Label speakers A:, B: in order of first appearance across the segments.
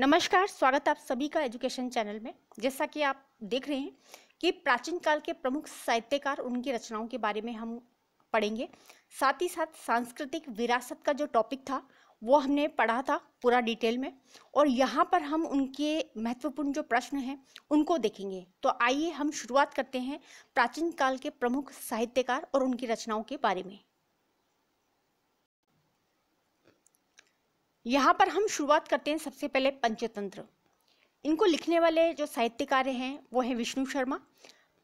A: नमस्कार स्वागत आप सभी का एजुकेशन चैनल में जैसा कि आप देख रहे हैं कि प्राचीन काल के प्रमुख साहित्यकार उनकी रचनाओं के बारे में हम पढ़ेंगे साथ ही साथ सांस्कृतिक विरासत का जो टॉपिक था वो हमने पढ़ा था पूरा डिटेल में और यहाँ पर हम उनके महत्वपूर्ण जो प्रश्न हैं उनको देखेंगे तो आइए हम शुरुआत करते हैं प्राचीन काल के प्रमुख साहित्यकार और उनकी रचनाओं के बारे में यहाँ पर हम शुरुआत करते हैं सबसे पहले पंचतंत्र इनको लिखने वाले जो साहित्यकार हैं वो हैं विष्णु शर्मा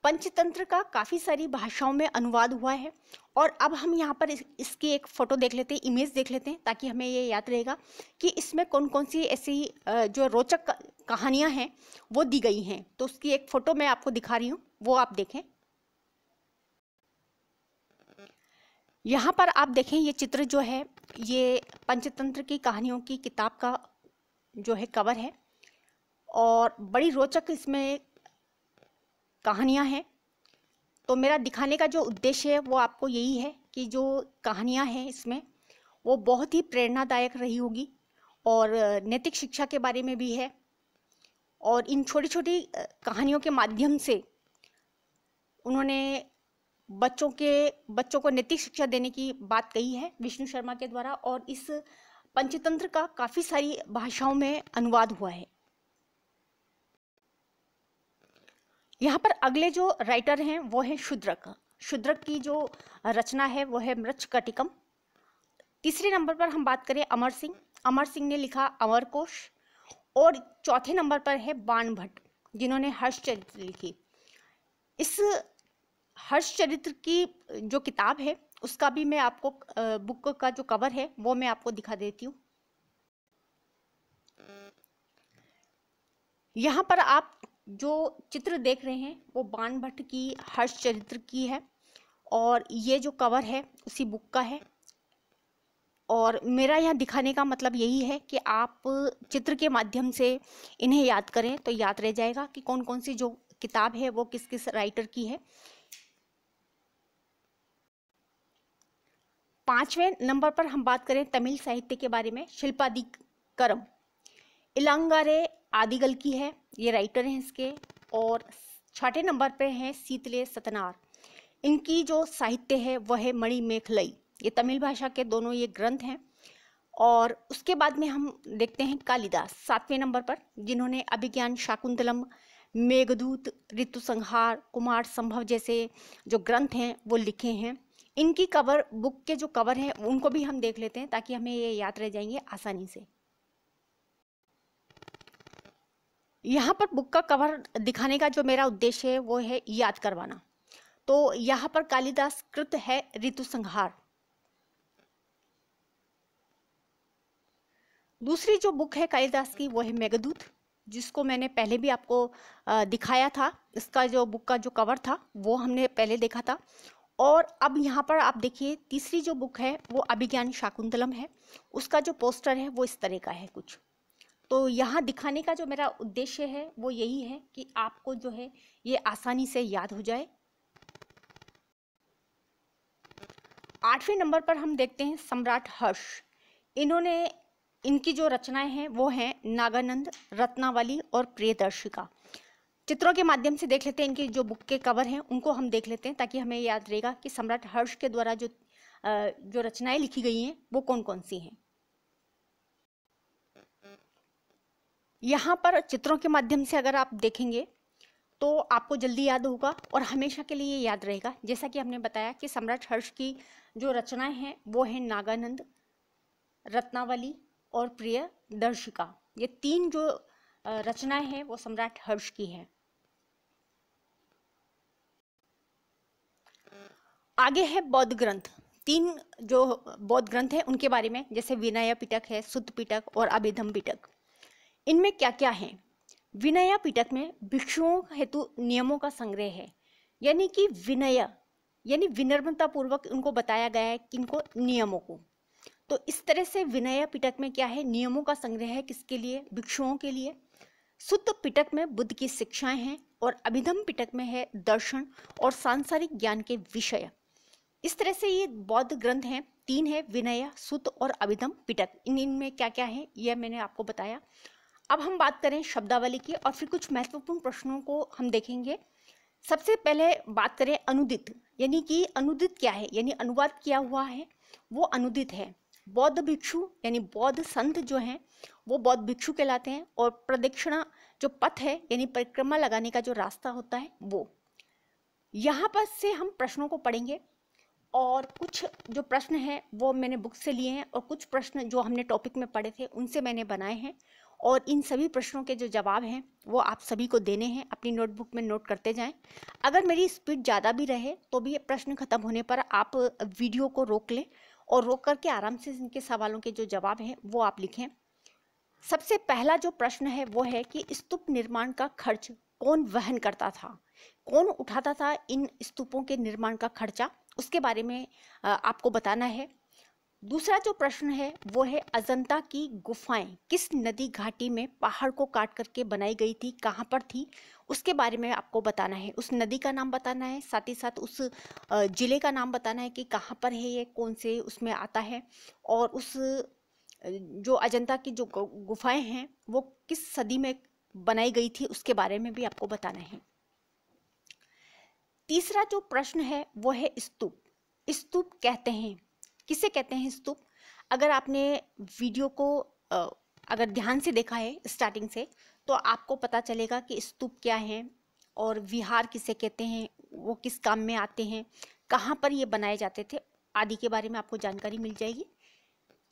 A: पंचतंत्र का काफ़ी सारी भाषाओं में अनुवाद हुआ है और अब हम यहाँ पर इस, इसकी एक फ़ोटो देख लेते हैं इमेज देख लेते हैं ताकि हमें ये याद रहेगा कि इसमें कौन कौन सी ऐसी जो रोचक कहानियाँ हैं वो दी गई हैं तो उसकी एक फ़ोटो मैं आपको दिखा रही हूँ वो आप देखें यहाँ पर आप देखें ये चित्र जो है ये पंचतंत्र की कहानियों की किताब का जो है कवर है और बड़ी रोचक इसमें कहानियां हैं तो मेरा दिखाने का जो उद्देश्य है वो आपको यही है कि जो कहानियां हैं इसमें वो बहुत ही प्रेरणादायक रही होगी और नैतिक शिक्षा के बारे में भी है और इन छोटी छोटी कहानियों के माध्यम से उन्होंने बच्चों के बच्चों को नैतिक शिक्षा देने की बात कही है विष्णु शर्मा के द्वारा और इस पंचतंत्र का काफ़ी सारी भाषाओं में अनुवाद हुआ है यहाँ पर अगले जो राइटर हैं वो है शुद्रक शुद्रक की जो रचना है वो है कटिकम तीसरे नंबर पर हम बात करें अमर सिंह अमर सिंह ने लिखा अमर कोश और चौथे नंबर पर है बाण भट्ट जिन्होंने हर्षचरित्र लिखी इस हर्ष चरित्र की जो किताब है उसका भी मैं आपको बुक का जो कवर है वो मैं आपको दिखा देती हूँ यहाँ पर आप जो चित्र देख रहे हैं वो बान भट्ट की चरित्र की है और ये जो कवर है उसी बुक का है और मेरा यहाँ दिखाने का मतलब यही है कि आप चित्र के माध्यम से इन्हें याद करें तो याद रह जाएगा कि कौन कौन सी जो किताब है वो किस किस राइटर की है पांचवें नंबर पर हम बात करें तमिल साहित्य के बारे में शिल्पादि करम इलांगारे आदिगल की है ये राइटर हैं इसके और छठे नंबर पर हैं सीतले सतनार इनकी जो साहित्य है वह है मणि मेखलई ये तमिल भाषा के दोनों ये ग्रंथ हैं और उसके बाद में हम देखते हैं कालिदास सातवें नंबर पर जिन्होंने अभिज्ञान शाकुंतलम मेघदूत ऋतु संहार कुमार संभव जैसे जो ग्रंथ हैं वो लिखे हैं इनकी कवर बुक के जो कवर हैं उनको भी हम देख लेते हैं ताकि हमें ये याद रह जाएंगे आसानी से यहाँ पर बुक का कवर दिखाने का जो मेरा उद्देश्य है वो है याद करवाना तो यहाँ पर कालिदास कृत है ऋतु संहार दूसरी जो बुक है कालिदास की वो है मेघदूत जिसको मैंने पहले भी आपको दिखाया था इसका जो बुक का जो कवर था वो हमने पहले देखा था और अब यहाँ पर आप देखिए तीसरी जो बुक है वो अभिज्ञान शाकुंतलम है उसका जो पोस्टर है वो इस तरह का है कुछ तो यहाँ दिखाने का जो मेरा उद्देश्य है वो यही है कि आपको जो है ये आसानी से याद हो जाए आठवें नंबर पर हम देखते हैं सम्राट हर्ष इन्होंने इनकी जो रचनाएं हैं वो हैं नागानंद रत्नावली और प्रियदर्शिका चित्रों के माध्यम से देख लेते हैं इनकी जो बुक के कवर हैं उनको हम देख लेते हैं ताकि हमें याद रहेगा कि सम्राट हर्ष के द्वारा जो जो रचनाएं लिखी गई हैं वो कौन कौन सी हैं यहाँ पर चित्रों के माध्यम से अगर आप देखेंगे तो आपको जल्दी याद होगा और हमेशा के लिए याद रहेगा जैसा कि हमने बताया कि सम्राट हर्ष की जो रचनाएं हैं वो हैं नागानंद रत्नावली और प्रिय दर्शिका ये तीन जो रचनाएं हैं वो सम्राट हर्ष की हैं आगे है बौद्ध ग्रंथ तीन जो बौद्ध ग्रंथ है उनके बारे में जैसे विनय पिटक है सुत पिटक और अभिधम पिटक इनमें क्या क्या है विनय पिटक में भिक्षुओं हेतु नियमों का संग्रह है यानी कि विनय यानी विनम्रतापूर्वक उनको बताया गया है कि इनको नियमों को तो इस तरह से विनय पिटक में क्या है नियमों का संग्रह है किसके लिए भिक्षुओं के लिए सुत पिटक में बुद्ध की शिक्षाएं हैं और अभिधम पिटक में है दर्शन और सांसारिक ज्ञान के विषय इस तरह से ये बौद्ध ग्रंथ हैं तीन है विनय सुत और अभिधम पिटक इन इनमें क्या क्या है यह मैंने आपको बताया अब हम बात करें शब्दावली की और फिर कुछ महत्वपूर्ण प्रश्नों को हम देखेंगे सबसे पहले बात करें अनुदित यानी कि अनुदित क्या है यानी अनुवाद किया हुआ है वो अनुदित है बौद्ध भिक्षु यानी बौद्ध संत जो हैं वो बौद्ध भिक्षु कहलाते हैं और प्रदक्षिणा जो पथ है यानी परिक्रमा लगाने का जो रास्ता होता है वो यहाँ पर से हम प्रश्नों को पढ़ेंगे और कुछ जो प्रश्न हैं वो मैंने बुक से लिए हैं और कुछ प्रश्न जो हमने टॉपिक में पढ़े थे उनसे मैंने बनाए हैं और इन सभी प्रश्नों के जो जवाब हैं वो आप सभी को देने हैं अपनी नोटबुक में नोट करते जाएं अगर मेरी स्पीड ज़्यादा भी रहे तो भी प्रश्न खत्म होने पर आप वीडियो को रोक लें और रोक करके आराम से इनके सवालों के जो जवाब हैं वो आप लिखें सबसे पहला जो प्रश्न है वो है कि स्तूप निर्माण का खर्च कौन वहन करता था कौन उठाता था इन स्तूपों के निर्माण का खर्चा उसके बारे में आपको बताना है दूसरा जो प्रश्न है वो है अजंता की गुफाएं किस नदी घाटी में पहाड़ को काट करके बनाई गई थी कहाँ पर थी उसके बारे में आपको बताना है उस नदी का नाम बताना है साथ ही साथ उस ज़िले का नाम बताना है कि कहाँ पर है ये कौन से उसमें आता है और उस जो अजंता की जो गुफाएं हैं वो किस सदी में बनाई गई थी उसके बारे में भी आपको बताना है तीसरा जो प्रश्न है वो है स्तूप स्तूप कहते हैं किसे कहते हैं स्तूप अगर आपने वीडियो को अगर ध्यान से देखा है स्टार्टिंग से तो आपको पता चलेगा कि स्तूप क्या है और विहार किसे कहते हैं वो किस काम में आते हैं कहाँ पर ये बनाए जाते थे आदि के बारे में आपको जानकारी मिल जाएगी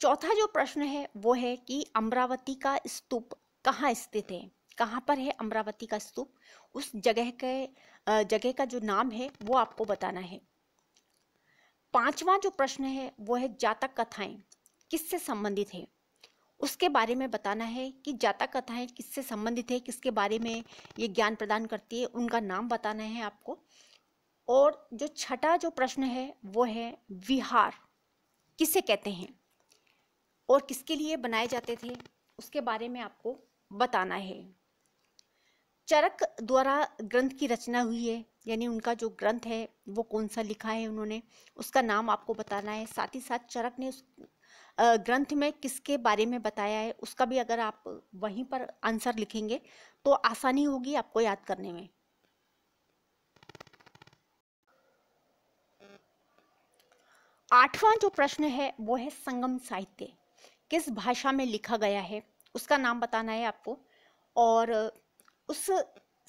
A: चौथा जो प्रश्न है वो है कि अमरावती का स्तूप कहाँ स्थित है कहाँ पर है अमरावती का स्तूप उस जगह के जगह का जो नाम है वो आपको बताना है पांचवा जो प्रश्न है वो है जातक कथाएं किससे संबंधित है उसके बारे में बताना है कि जातक कथाएं किससे संबंधित है किसके बारे में ये ज्ञान प्रदान करती है उनका नाम बताना है आपको और जो छठा जो प्रश्न है वो है विहार किसे कहते हैं और किसके लिए बनाए जाते थे उसके बारे में आपको बताना है चरक द्वारा ग्रंथ की रचना हुई है यानी उनका जो ग्रंथ है वो कौन सा लिखा है उन्होंने उसका नाम आपको बताना है साथ ही साथ चरक ने उस ग्रंथ में किसके बारे में बताया है उसका भी अगर आप वहीं पर आंसर लिखेंगे तो आसानी होगी आपको याद करने में आठवां जो प्रश्न है वो है संगम साहित्य किस भाषा में लिखा गया है उसका नाम बताना है आपको और उस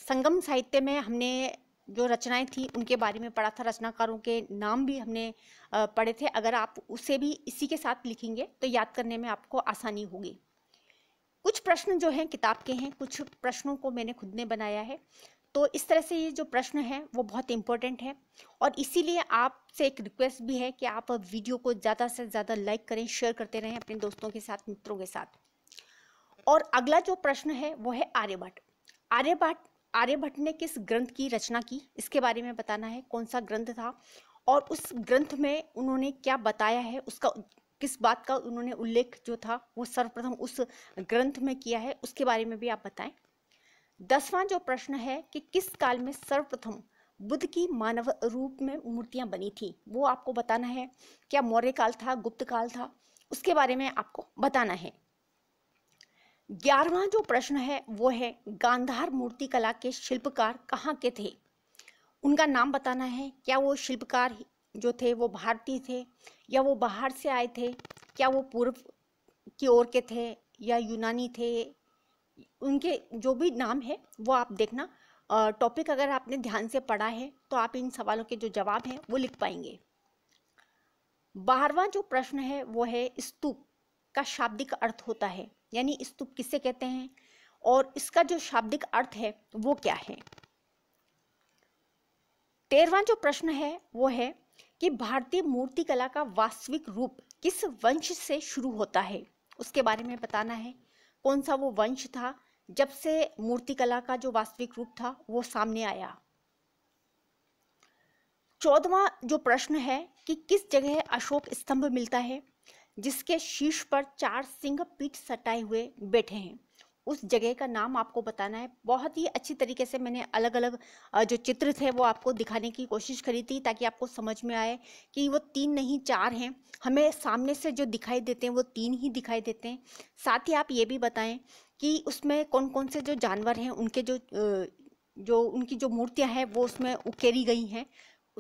A: संगम साहित्य में हमने जो रचनाएं थी उनके बारे में पढ़ा था रचनाकारों के नाम भी हमने पढ़े थे अगर आप उसे भी इसी के साथ लिखेंगे तो याद करने में आपको आसानी होगी कुछ प्रश्न जो हैं किताब के हैं कुछ प्रश्नों को मैंने खुद ने बनाया है तो इस तरह से ये जो प्रश्न है वो बहुत इम्पोर्टेंट है और इसीलिए आपसे एक रिक्वेस्ट भी है कि आप वीडियो को ज़्यादा से ज़्यादा लाइक करें शेयर करते रहें अपने दोस्तों के साथ मित्रों के साथ और अगला जो प्रश्न है वो है आर्यभट्ट आर्यभट्ट आर्यभट्ट ने किस ग्रंथ की रचना की इसके बारे में बताना है कौन सा ग्रंथ था और उस ग्रंथ में उन्होंने क्या बताया है उसका किस बात का उन्होंने उल्लेख जो था वो सर्वप्रथम उस ग्रंथ में किया है उसके बारे में भी आप बताएं दसवां जो प्रश्न है कि किस काल में सर्वप्रथम बुद्ध की मानव रूप में मूर्तियां बनी थी वो आपको बताना है क्या मौर्य काल था गुप्त काल था उसके बारे में आपको बताना है ग्यारहवा जो प्रश्न है वो है गांधार मूर्ति कला के शिल्पकार कहाँ के थे उनका नाम बताना है क्या वो शिल्पकार जो थे वो भारतीय थे या वो बाहर से आए थे क्या वो पूर्व की ओर के थे या यूनानी थे उनके जो भी नाम है वो आप देखना टॉपिक अगर आपने ध्यान से पढ़ा है तो आप इन सवालों के जो जवाब हैं वो लिख पाएंगे बारहवा जो प्रश्न है वो है स्तूप का शाब्दिक अर्थ होता है यानी स्तूप किसे कहते हैं और इसका जो शाब्दिक अर्थ है वो क्या है तेरवा जो प्रश्न है वो है कि भारतीय मूर्तिकला का वास्तविक रूप किस वंश से शुरू होता है उसके बारे में बताना है कौन सा वो वंश था जब से मूर्तिकला का जो वास्तविक रूप था वो सामने आया चौदवा जो प्रश्न है कि किस जगह अशोक स्तंभ मिलता है जिसके शीर्ष पर चार सिंह पीठ सटाए हुए बैठे हैं उस जगह का नाम आपको बताना है बहुत ही अच्छी तरीके से मैंने अलग अलग जो चित्र थे वो आपको दिखाने की कोशिश करी थी ताकि आपको समझ में आए कि वो तीन नहीं चार हैं हमें सामने से जो दिखाई देते हैं वो तीन ही दिखाई देते हैं साथ ही आप ये भी बताएं कि उसमें कौन कौन से जो जानवर हैं उनके जो जो उनकी जो मूर्तियाँ हैं वो उसमें उकेरी गई हैं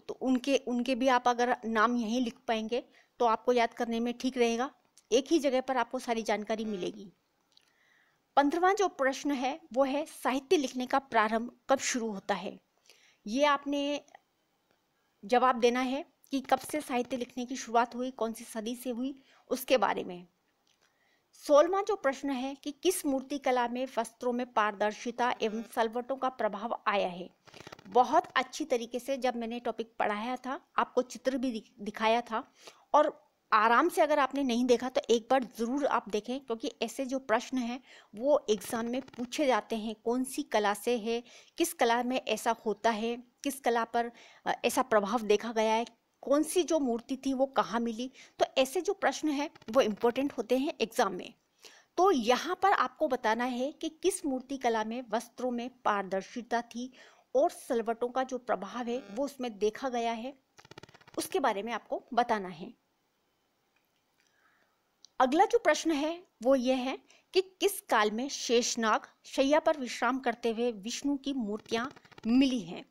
A: तो उनके उनके भी आप अगर नाम यहीं लिख पाएंगे तो आपको याद करने में ठीक रहेगा एक ही जगह पर आपको सारी जानकारी मिलेगी पंद्रवा जो प्रश्न है वो है साहित्य लिखने का प्रारंभ कब शुरू होता है ये आपने जवाब देना है कि कब से साहित्य लिखने की शुरुआत हुई कौन सी सदी से हुई उसके बारे में सोलवा जो प्रश्न है कि किस मूर्ति कला में वस्त्रों में पारदर्शिता एवं सलवटों का प्रभाव आया है बहुत अच्छी तरीके से जब मैंने टॉपिक पढ़ाया था आपको चित्र भी दिखाया था और आराम से अगर आपने नहीं देखा तो एक बार ज़रूर आप देखें क्योंकि ऐसे जो प्रश्न हैं वो एग्ज़ाम में पूछे जाते हैं कौन सी कला से है किस कला में ऐसा होता है किस कला पर ऐसा प्रभाव देखा गया है कौन सी जो मूर्ति थी वो कहाँ मिली तो ऐसे जो प्रश्न हैं वो इम्पोर्टेंट होते हैं एग्ज़ाम में तो यहाँ पर आपको बताना है कि किस मूर्ति कला में वस्त्रों में पारदर्शिता थी और सलवटों का जो प्रभाव है वो उसमें देखा गया है उसके बारे में आपको बताना है अगला जो प्रश्न है वो ये है कि किस काल में शेषनाग शैया पर विश्राम करते हुए विष्णु की मूर्तियां मिली हैं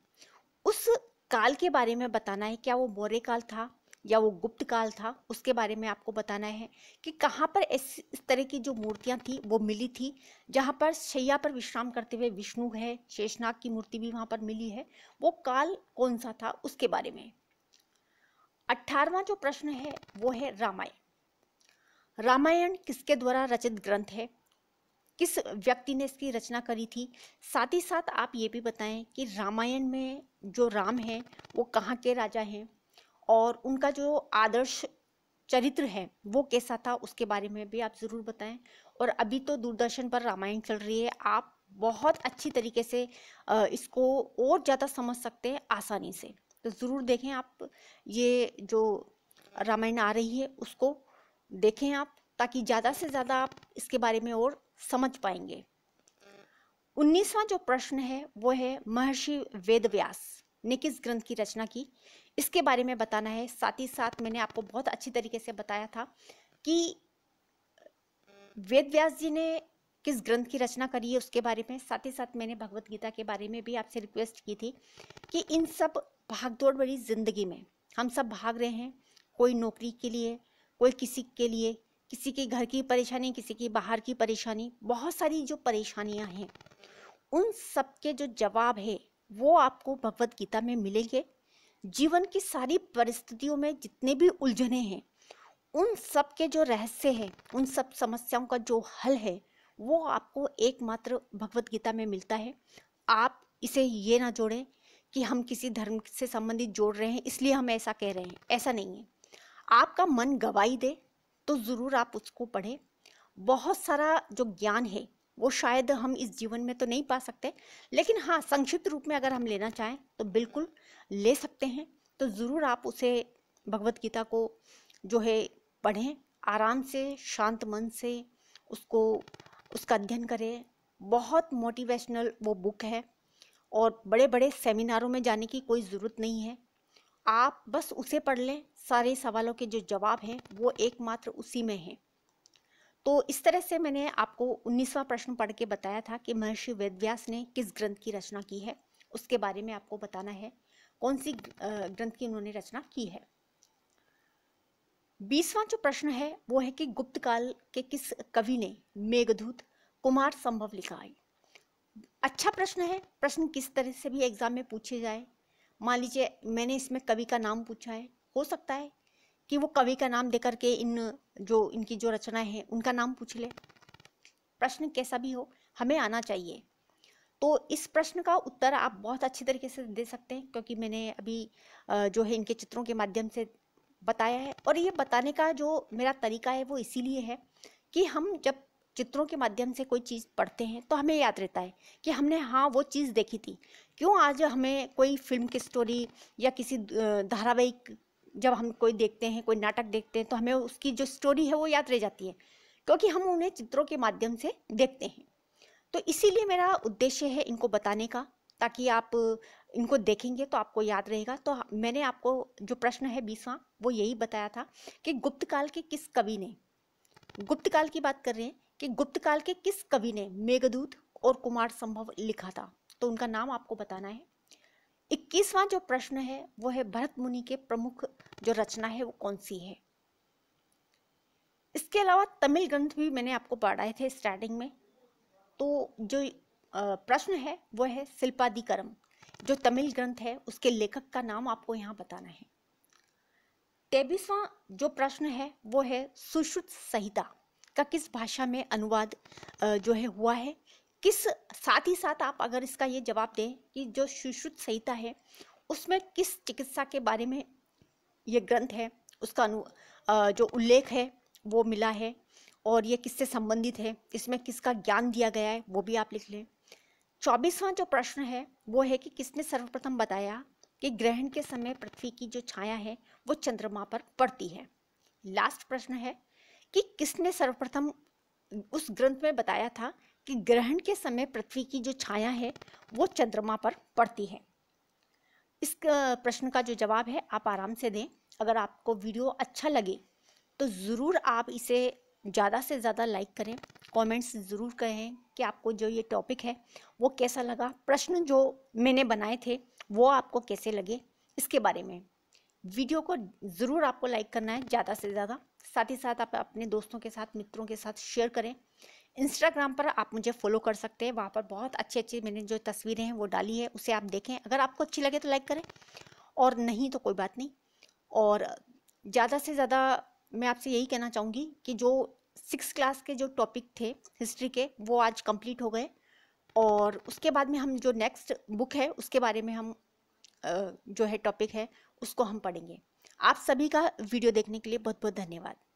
A: उस काल के बारे में बताना है क्या वो मौर्य काल था या वो गुप्त काल था उसके बारे में आपको बताना है कि कहाँ पर ऐसी इस तरह की जो मूर्तियाँ थी वो मिली थी जहाँ पर शैया पर विश्राम करते हुए विष्णु है शेषनाग की मूर्ति भी वहाँ पर मिली है वो काल कौन सा था उसके बारे में अट्ठारवा जो प्रश्न है वो है रामायण रामायण किसके द्वारा रचित ग्रंथ है किस व्यक्ति ने इसकी रचना करी थी साथ ही साथ आप ये भी बताएं कि रामायण में जो राम हैं वो कहाँ के राजा हैं और उनका जो आदर्श चरित्र है वो कैसा था उसके बारे में भी आप ज़रूर बताएं और अभी तो दूरदर्शन पर रामायण चल रही है आप बहुत अच्छी तरीके से इसको और ज़्यादा समझ सकते हैं आसानी से तो ज़रूर देखें आप ये जो रामायण आ रही है उसको देखें आप ताकि ज़्यादा से ज़्यादा आप इसके बारे में और समझ पाएंगे उन्नीसवां जो प्रश्न है वो है महर्षि वेदव्यास ने किस ग्रंथ की रचना की इसके बारे में बताना है साथ ही साथ मैंने आपको बहुत अच्छी तरीके से बताया था कि वेदव्यास जी ने किस ग्रंथ की रचना करी है उसके बारे में साथ ही साथ मैंने भगवत गीता के बारे में भी आपसे रिक्वेस्ट की थी कि इन सब भागदौड़ भरी जिंदगी में हम सब भाग रहे हैं कोई नौकरी के लिए कोई किसी के लिए किसी के घर की परेशानी किसी की बाहर की परेशानी बहुत सारी जो परेशानियां हैं उन सब के जो जवाब है वो आपको भगवत गीता में मिलेंगे जीवन की सारी परिस्थितियों में जितने भी उलझने हैं उन सब के जो रहस्य है उन सब समस्याओं का जो हल है वो आपको एकमात्र भगवत गीता में मिलता है आप इसे ये ना जोड़ें कि हम किसी धर्म से संबंधित जोड़ रहे हैं इसलिए हम ऐसा कह रहे हैं ऐसा नहीं है आपका मन गवाही दे तो ज़रूर आप उसको पढ़ें बहुत सारा जो ज्ञान है वो शायद हम इस जीवन में तो नहीं पा सकते लेकिन हाँ संक्षिप्त रूप में अगर हम लेना चाहें तो बिल्कुल ले सकते हैं तो ज़रूर आप उसे भगवत गीता को जो है पढ़ें आराम से शांत मन से उसको उसका अध्ययन करें बहुत मोटिवेशनल वो बुक है और बड़े बड़े सेमिनारों में जाने की कोई ज़रूरत नहीं है आप बस उसे पढ़ लें सारे सवालों के जो जवाब हैं वो एकमात्र उसी में हैं तो इस तरह से मैंने आपको उन्नीसवा प्रश्न पढ़ के बताया था कि महर्षि वेदव्यास ने किस ग्रंथ की रचना की है उसके बारे में आपको बताना है कौन सी ग्रंथ की उन्होंने रचना की है बीसवां जो प्रश्न है वो है कि गुप्त काल के किस कवि ने मेघदूत कुमार संभव लिखा है अच्छा प्रश्न है प्रश्न किस तरह से भी एग्जाम में पूछे जाए मान लीजिए मैंने इसमें कवि का नाम पूछा है हो सकता है कि वो कवि का नाम देकर के इन जो इनकी जो रचना है उनका नाम पूछ ले प्रश्न कैसा भी हो हमें आना चाहिए तो इस प्रश्न का उत्तर आप बहुत अच्छी तरीके से दे सकते हैं क्योंकि मैंने अभी जो है इनके चित्रों के माध्यम से बताया है और ये बताने का जो मेरा तरीका है वो इसीलिए है कि हम जब चित्रों के माध्यम से कोई चीज़ पढ़ते हैं तो हमें याद रहता है कि हमने हाँ वो चीज़ देखी थी क्यों आज हमें कोई फिल्म की स्टोरी या किसी धारावाहिक जब हम कोई देखते हैं कोई नाटक देखते हैं तो हमें उसकी जो स्टोरी है वो याद रह जाती है क्योंकि हम उन्हें चित्रों के माध्यम से देखते हैं तो इसीलिए मेरा उद्देश्य है इनको बताने का ताकि आप इनको देखेंगे तो आपको याद रहेगा तो मैंने आपको जो प्रश्न है बीसवा वो यही बताया था कि गुप्त काल के किस कवि ने गुप्त काल की बात कर रहे हैं कि गुप्त काल के किस कवि ने मेघदूत और कुमार संभव लिखा था तो उनका नाम आपको बताना है इक्कीसवां जो प्रश्न है वो है भरत मुनि के प्रमुख जो रचना है वो कौन सी है इसके अलावा तमिल ग्रंथ भी मैंने आपको पढ़ाए थे स्टार्टिंग में तो जो प्रश्न है वो है शिल्पाधिकरम जो तमिल ग्रंथ है उसके लेखक का नाम आपको यहाँ बताना है तेबीसवां जो प्रश्न है वो है सुश्रुत संहिता का किस भाषा में अनुवाद जो है हुआ है किस साथ ही साथ आप अगर इसका ये जवाब दें कि जो सुश्रुत संहिता है उसमें किस चिकित्सा के बारे में ये ग्रंथ है उसका अनु जो उल्लेख है वो मिला है और ये किससे संबंधित है इसमें किसका ज्ञान दिया गया है वो भी आप लिख लें चौबीसवां जो प्रश्न है वो है कि किसने सर्वप्रथम बताया कि ग्रहण के समय पृथ्वी की जो छाया है वो चंद्रमा पर पड़ती है लास्ट प्रश्न है कि किसने सर्वप्रथम उस ग्रंथ में बताया था कि ग्रहण के समय पृथ्वी की जो छाया है वो चंद्रमा पर पड़ती है इस प्रश्न का जो जवाब है आप आराम से दें अगर आपको वीडियो अच्छा लगे तो ज़रूर आप इसे ज़्यादा से ज़्यादा लाइक करें कमेंट्स ज़रूर कहें कि आपको जो ये टॉपिक है वो कैसा लगा प्रश्न जो मैंने बनाए थे वो आपको कैसे लगे इसके बारे में वीडियो को ज़रूर आपको लाइक करना है ज़्यादा से ज़्यादा साथ ही साथ आप अपने दोस्तों के साथ मित्रों के साथ शेयर करें इंस्टाग्राम पर आप मुझे फॉलो कर सकते हैं वहाँ पर बहुत अच्छी अच्छी मैंने जो तस्वीरें हैं वो डाली है उसे आप देखें अगर आपको अच्छी लगे तो लाइक करें और नहीं तो कोई बात नहीं और ज़्यादा से ज़्यादा मैं आपसे यही कहना चाहूँगी कि जो सिक्स क्लास के जो टॉपिक थे हिस्ट्री के वो आज कंप्लीट हो गए और उसके बाद में हम जो नेक्स्ट बुक है उसके बारे में हम जो है टॉपिक है उसको हम पढ़ेंगे आप सभी का वीडियो देखने के लिए बहुत बहुत धन्यवाद